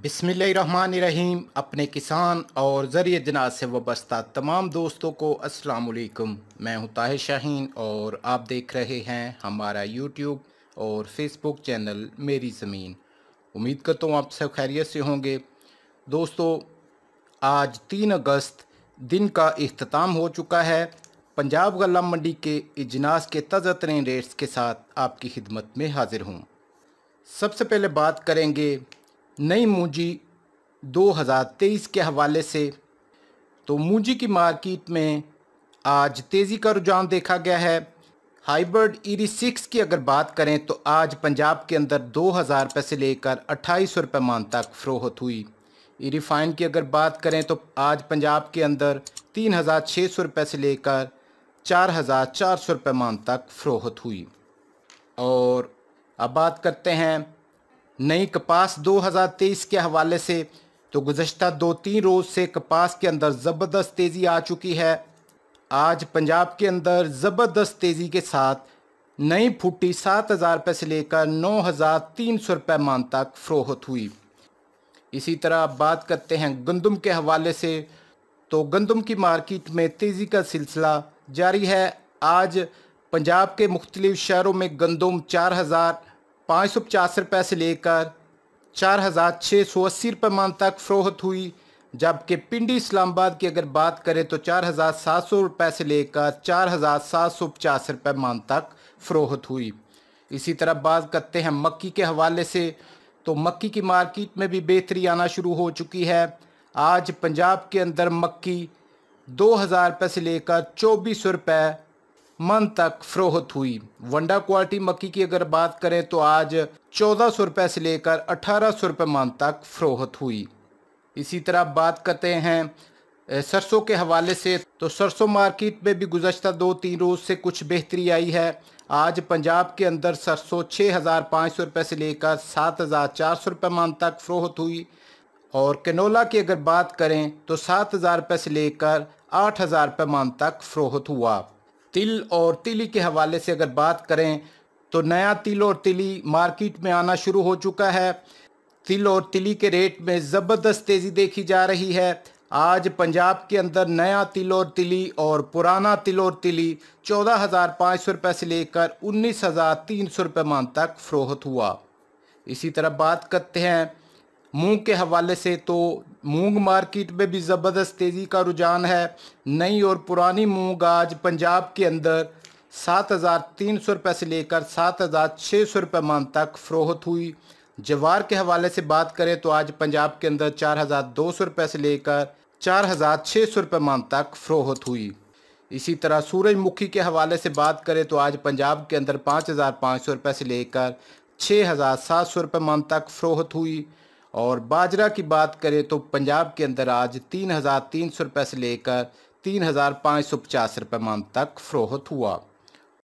बिसमीम अपने किसान और ज़रिए जनाज से वाबस्ता तमाम दोस्तों को वालेकुम मैं हूं ताहिर शाहीन और आप देख रहे हैं हमारा यूट्यूब और फेसबुक चैनल मेरी ज़मीन उम्मीद करता हूं आप सब खैरियत से होंगे दोस्तों आज तीन अगस्त दिन का अख्ताम हो चुका है पंजाब गला मंडी के इजनास के ताज़ा तरीन रेट्स के साथ आपकी खिदमत में हाजिर हूँ सबसे पहले बात करेंगे नई मूंजी 2023 के हवाले से तो मूँजी की मार्केट में आज तेज़ी का रुझान देखा गया है हाइब्रिड ईरी सिक्स की अगर बात करें तो आज पंजाब के अंदर दो हज़ार रुपये से लेकर अट्ठाईस सौ रुपये मान तक फ़रोहत हुई ई फाइन की अगर बात करें तो आज पंजाब के अंदर तीन हज़ार छः सौ रुपये से लेकर चार हज़ार चार सौ रुपये मान तक फ़रोहत हुई और अब बात करते हैं नई कपास 2023 के हवाले से तो गुजशत दो तीन रोज़ से कपास के अंदर ज़बरदस्त तेज़ी आ चुकी है आज पंजाब के अंदर ज़बरदस्त तेज़ी के साथ नई फुटी सात हज़ार रुपये से लेकर नौ हज़ार तीन सौ रुपये मान तक फ़रोहत हुई इसी तरह बात करते हैं गंदम के हवाले से तो गंदम की मार्केट में तेज़ी का सिलसिला जारी है आज पंजाब के मुख्तलिफ़ शहरों में गंदम चार हज़ार पाँच सौ पचास रुपए से लेकर चार हज़ार छः सौ अस्सी रुपये मान तक फ़रोहत हुई जबकि पिंडी इस्लामाबाद की अगर बात करें तो चार हज़ार सात सौ रुपए से लेकर चार हज़ार सात सौ पचास रुपये मान तक फ़रोहत हुई इसी तरह बात करते हैं मक्की के हवाले से तो मक्की की मार्केट में भी बेहतरी आना शुरू हो चुकी है आज पंजाब के अंदर मक्की दो हज़ार रुपये से लेकर चौबीस सौ रुपये मन तक फरोहत हुई वंडा क्वालिटी मक्की की अगर बात करें तो आज चौदह सौ रुपये से लेकर अठारह सौ रुपये मन तक फरोहत हुई इसी तरह बात करते हैं सरसों के हवाले से तो सरसों मार्केट में भी गुजशत दो तीन रोज़ से कुछ बेहतरी आई है आज पंजाब के अंदर सरसों छः हज़ार पाँच सौ रुपये से लेकर सात हज़ार चार सौ रुपये मान तक फरोहत हुई और कैनोला की अगर बात करें तो सात हज़ार रुपये से लेकर आठ हज़ार रुपये मान तक फरोहत हुआ तिल और तिली के हवाले से अगर बात करें तो नया तिल और तिली मार्केट में आना शुरू हो चुका है तिल और तिली के रेट में ज़बरदस्त तेज़ी देखी जा रही है आज पंजाब के अंदर नया तिल और तिली और पुराना तिल और तिली चौदह हज़ार पाँच सौ रुपये से लेकर उन्नीस हज़ार तीन सौ रुपये मान तक फ़रोहत हुआ इसी तरह बात करते हैं मूंग के हवाले से तो मूंग मार्केट में भी ज़बरदस्त तेज़ी का रुझान है नई और पुरानी मूंग आज पंजाब के अंदर सात हज़ार तीन सौ रुपये से लेकर सात हज़ार छः सौ रुपये मान तक फ़रोहत हुई जवार के हवाले से बात करें तो आज पंजाब के अंदर चार हज़ार दो सौ रुपये से लेकर चार हज़ार छः सौ रुपये मान तक फ़रोहत हुई इसी तरह सूरजमुखी के हवाले से बात करें तो आज पंजाब के अंदर पाँच हज़ार पाँच सौ रुपये से लेकर छः हज़ार सात सौ रुपये मान तक फ़रोहत हुई और बाजरा की बात करें तो पंजाब के अंदर आज तीन हज़ार तीन सौ रुपये से लेकर तीन हज़ार पाँच सौ पचास रुपये मान तक फ़रोहत हुआ